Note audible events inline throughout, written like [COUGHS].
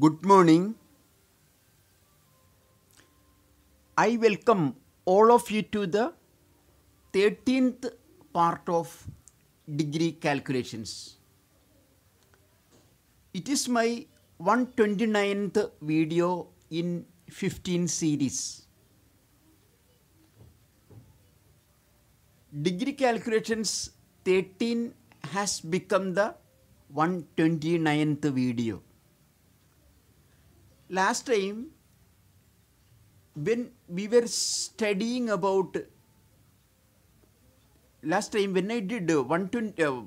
Good morning. I welcome all of you to the 13th part of degree calculations. It is my 129th video in 15 series. Degree calculations 13 has become the 129th video last time when we were studying about last time when I did 120 uh,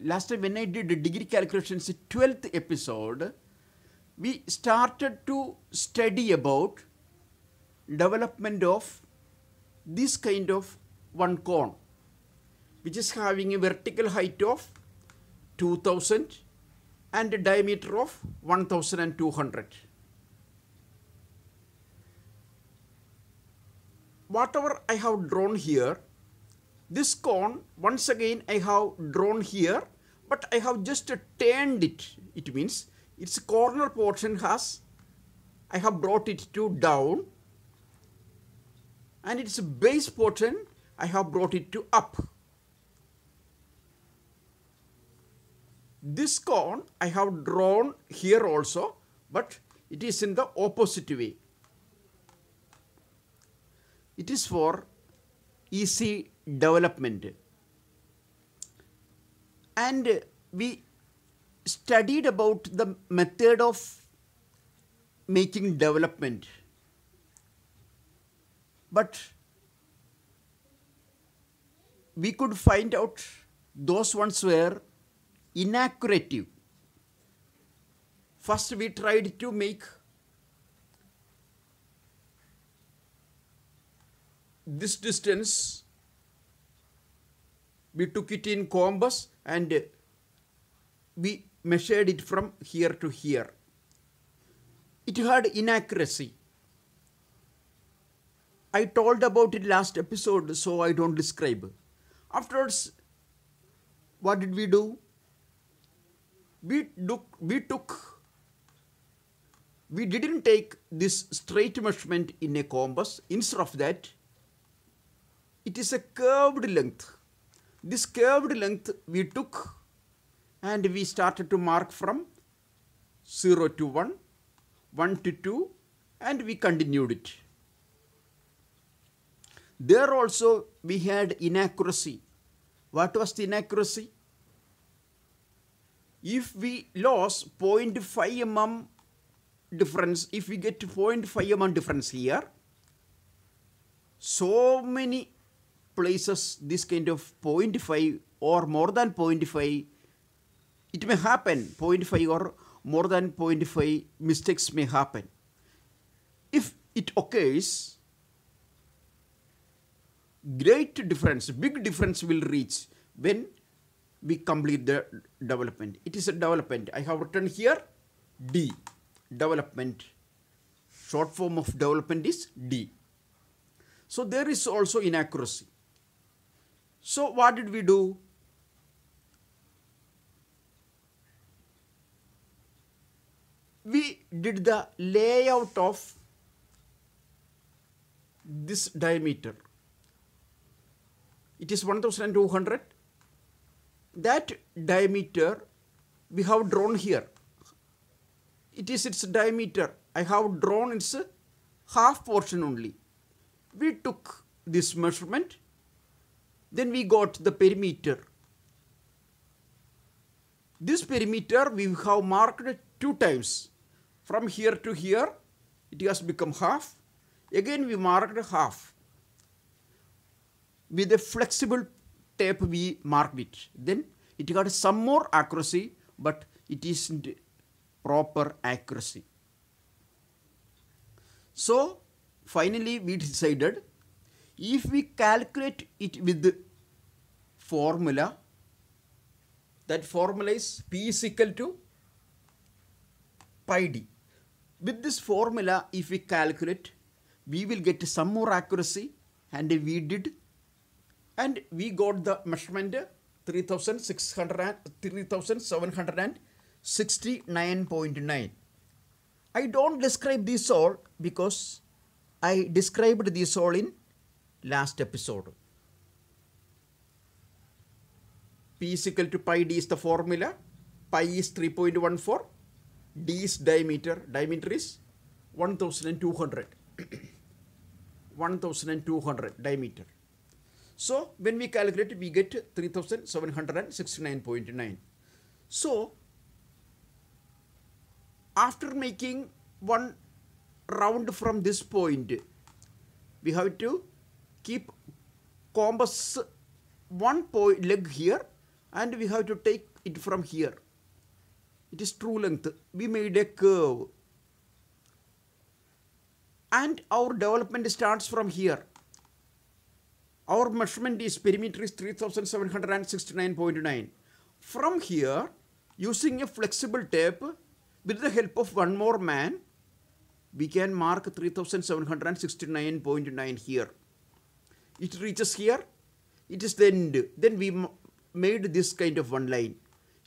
last time when I did degree calculations 12th episode we started to study about development of this kind of one cone which is having a vertical height of 2000 and a diameter of 1200 whatever I have drawn here, this cone once again I have drawn here but I have just turned it. It means its corner portion has, I have brought it to down and its base portion I have brought it to up. This cone I have drawn here also but it is in the opposite way. It is for easy development. And we studied about the method of making development. But we could find out those ones were inaccurate. First, we tried to make this distance we took it in compass and we measured it from here to here. It had inaccuracy. I told about it last episode, so I don't describe. Afterwards, what did we do? We took, we took, we didn't take this straight measurement in a compass. Instead of that, it is a curved length. This curved length we took and we started to mark from 0 to 1, 1 to 2 and we continued it. There also we had inaccuracy. What was the inaccuracy? If we lost 0.5 mm difference, if we get 0.5 mm difference here, so many places this kind of 0.5 or more than 0.5, it may happen, 0.5 or more than 0.5 mistakes may happen. If it occurs, great difference, big difference will reach when we complete the development. It is a development. I have written here D, development. Short form of development is D. So there is also inaccuracy. So what did we do? We did the layout of this diameter. It is 1200. That diameter we have drawn here. It is its diameter. I have drawn its half portion only. We took this measurement then we got the perimeter. This perimeter we have marked two times. From here to here, it has become half. Again we marked half. With a flexible tape we marked it. Then it got some more accuracy, but it isn't proper accuracy. So finally we decided if we calculate it with the formula, that formula is P is equal to pi d. With this formula, if we calculate, we will get some more accuracy and we did and we got the measurement 3769.9. I don't describe this all because I described this all in last episode. P is equal to pi d is the formula. Pi is 3.14. D is diameter. Diameter is 1200. [COUGHS] 1200 diameter. So when we calculate, we get 3769.9. So after making one round from this point, we have to keep compass one point leg here and we have to take it from here. It is true length. We made a curve. And our development starts from here. Our measurement is perimeter is 3769.9. From here, using a flexible tape with the help of one more man, we can mark 3769.9 here it reaches here it is the end then we made this kind of one line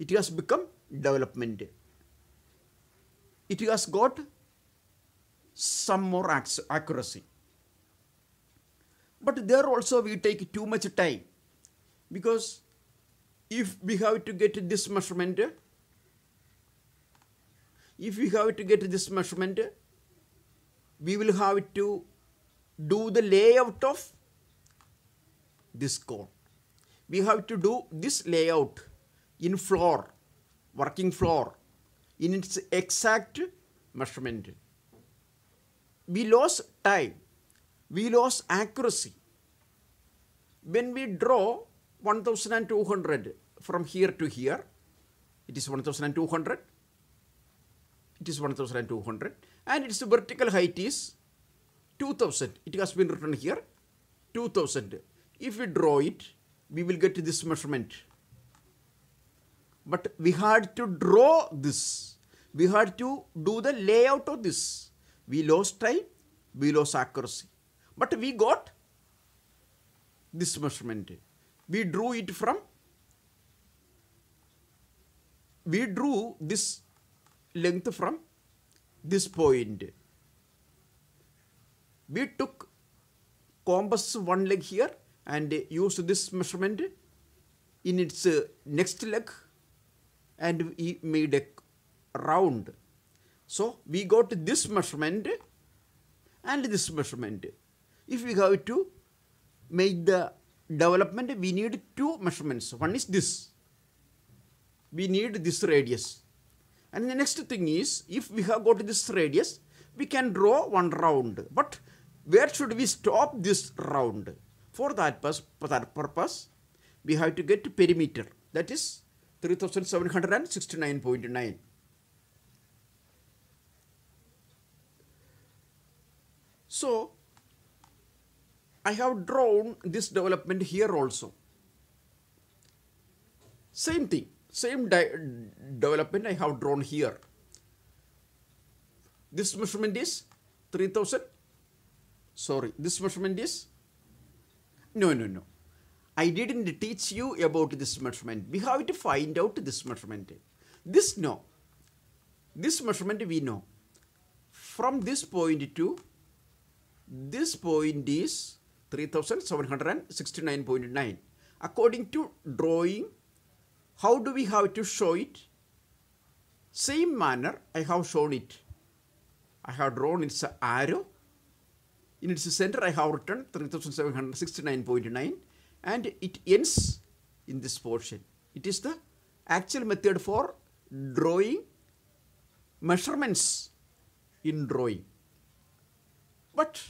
it has become development it has got some more accuracy but there also we take too much time because if we have to get this measurement if we have to get this measurement we will have to do the layout of this code. We have to do this layout in floor, working floor, in its exact measurement. We lose time. We lose accuracy. When we draw 1200 from here to here, it is 1200. It is 1200 and its vertical height is 2000. It has been written here 2000. If we draw it, we will get this measurement. But we had to draw this. We had to do the layout of this. We lost time, we lost accuracy. But we got this measurement. We drew it from, we drew this length from this point. We took compass one leg here and use this measurement in its uh, next leg and we made a round. So we got this measurement and this measurement. If we have to make the development, we need two measurements. One is this. We need this radius. And the next thing is, if we have got this radius, we can draw one round. But where should we stop this round? For that, purpose, for that purpose, we have to get to perimeter. That is 3769.9. So, I have drawn this development here also. Same thing, same development I have drawn here. This measurement is 3000, sorry, this measurement is no, no, no. I didn't teach you about this measurement. We have to find out this measurement. This no. This measurement we know. From this point to this point is 3769.9. According to drawing, how do we have to show it? Same manner I have shown it. I have drawn its arrow in its center, I have written 3769.9 and it ends in this portion. It is the actual method for drawing measurements in drawing. But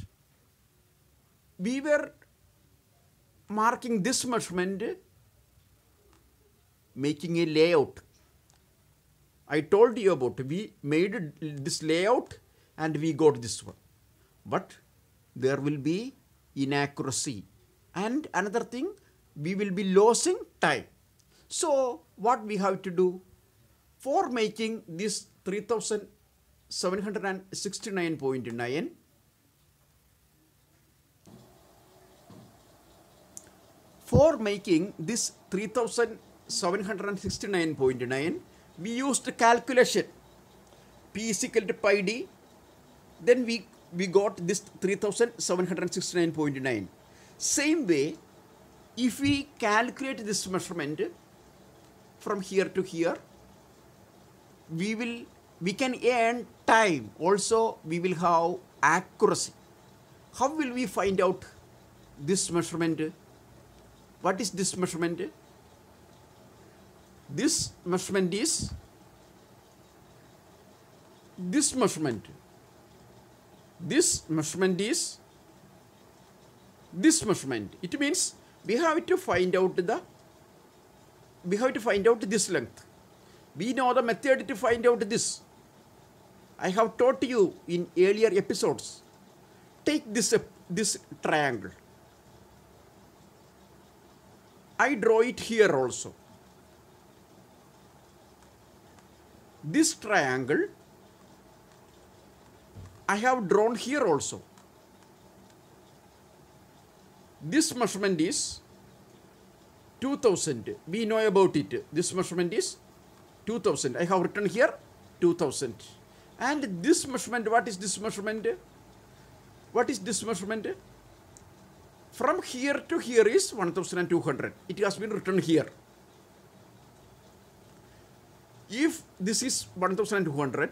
we were marking this measurement, making a layout. I told you about we made this layout and we got this one. But there will be inaccuracy. And another thing, we will be losing time. So what we have to do for making this 3769.9 for making this 3769.9 we used calculation p is equal to pi d then we we got this 3769.9. Same way, if we calculate this measurement from here to here, we will we can earn time. Also, we will have accuracy. How will we find out this measurement? What is this measurement? This measurement is this measurement this measurement is this measurement. It means we have to find out the we have to find out this length. We know the method to find out this. I have taught you in earlier episodes. Take this, this triangle. I draw it here also. This triangle I have drawn here also. This measurement is 2000. We know about it. This measurement is 2000. I have written here 2000. And this measurement, what is this measurement? What is this measurement? From here to here is 1200. It has been written here. If this is 1200,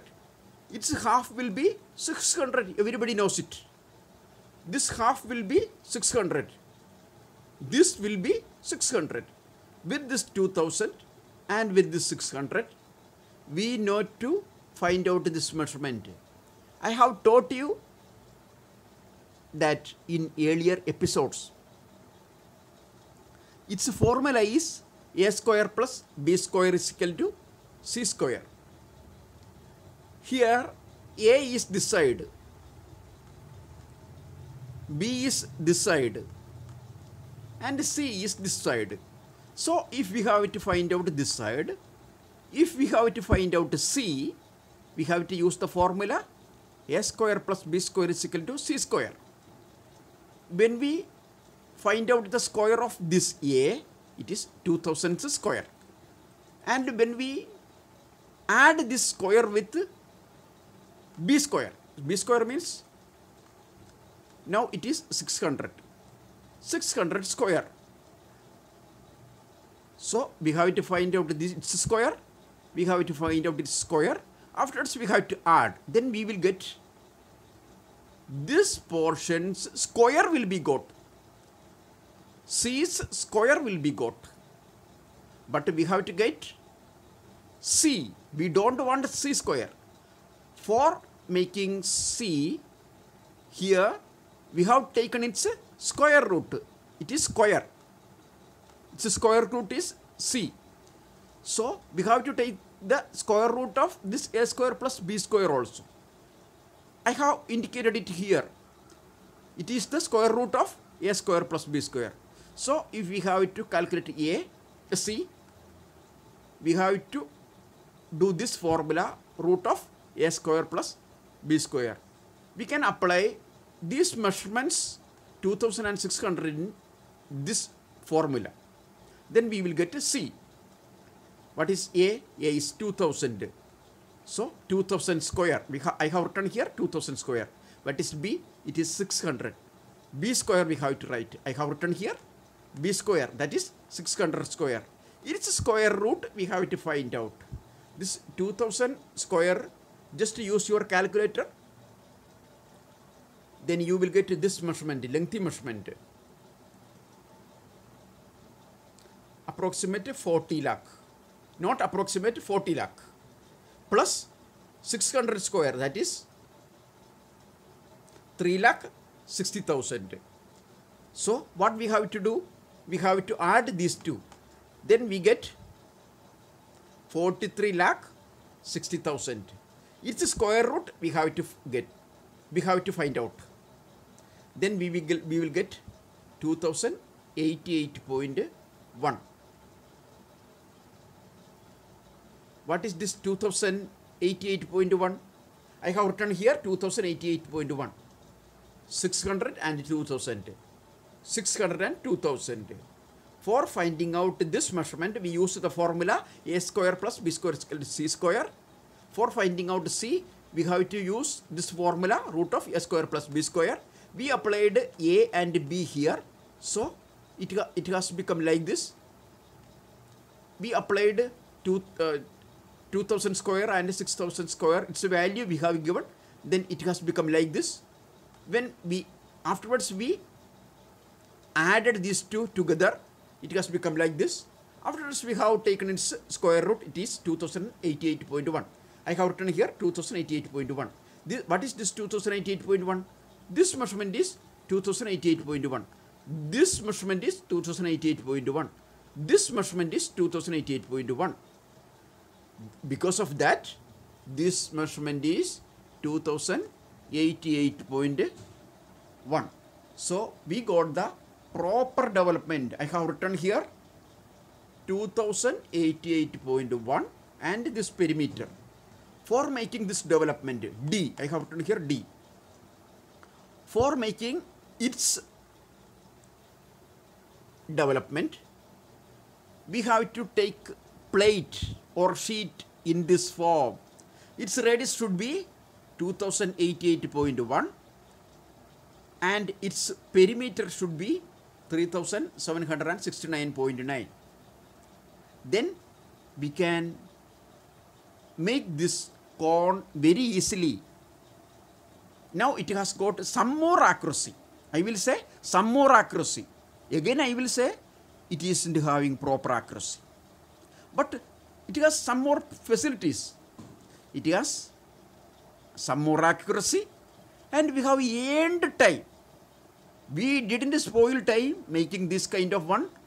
its half will be 600 everybody knows it this half will be 600 this will be 600 with this 2000 and with this 600 we know to find out this measurement i have taught you that in earlier episodes its formula is a square plus b square is equal to c square here, A is this side. B is this side. And C is this side. So, if we have to find out this side, if we have to find out C, we have to use the formula A square plus B square is equal to C square. When we find out the square of this A, it is 2000 square. And when we add this square with b square b square means now it is 600 600 square so we have to find out this square we have to find out this square afterwards we have to add then we will get this portion's square will be got c's square will be got but we have to get c we don't want c square for making C here we have taken its square root. It is square. Its square root is C. So we have to take the square root of this A square plus B square also. I have indicated it here. It is the square root of A square plus B square. So if we have to calculate A, C, we have to do this formula root of A square plus b square. We can apply these measurements 2600 in this formula. Then we will get a C. What is A? A is 2000. So 2000 square. Ha I have written here 2000 square. What is B? It is 600. B square we have to write. I have written here B square. That is 600 square. Its square root we have to find out. This 2000 square just use your calculator then you will get this measurement lengthy measurement approximate 40 lakh not approximate 40 lakh plus 600 square that is 3 lakh 60,000 so what we have to do we have to add these two then we get 43 lakh 60,000 its square root we have to get we have to find out then we will get, we will get 2088.1 what is this 2088.1 i have written here 2088.1 600 and 2000 600 and 2000 for finding out this measurement we use the formula a square plus b square c square for finding out C, we have to use this formula root of a square plus b square. We applied a and b here. So it, it has become like this. We applied two, uh, 2000 square and 6000 square. It's a value we have given. Then it has become like this. When we afterwards we added these two together, it has become like this. Afterwards we have taken its square root. It is 2088.1. I have written here 2088.1. This, what is this 2088.1? This measurement is 2088.1. This measurement is 2088.1. This measurement is 2088.1. Because of that, this measurement is 2088.1. So, we got the proper development. I have written here 2088.1 and this perimeter for making this development D, I have written here D, for making its development, we have to take plate or sheet in this form. Its radius should be 2088.1 and its perimeter should be 3769.9. Then we can make this corn very easily. Now it has got some more accuracy. I will say some more accuracy. Again I will say it isn't having proper accuracy. But it has some more facilities. It has some more accuracy and we have earned time. We didn't spoil time making this kind of one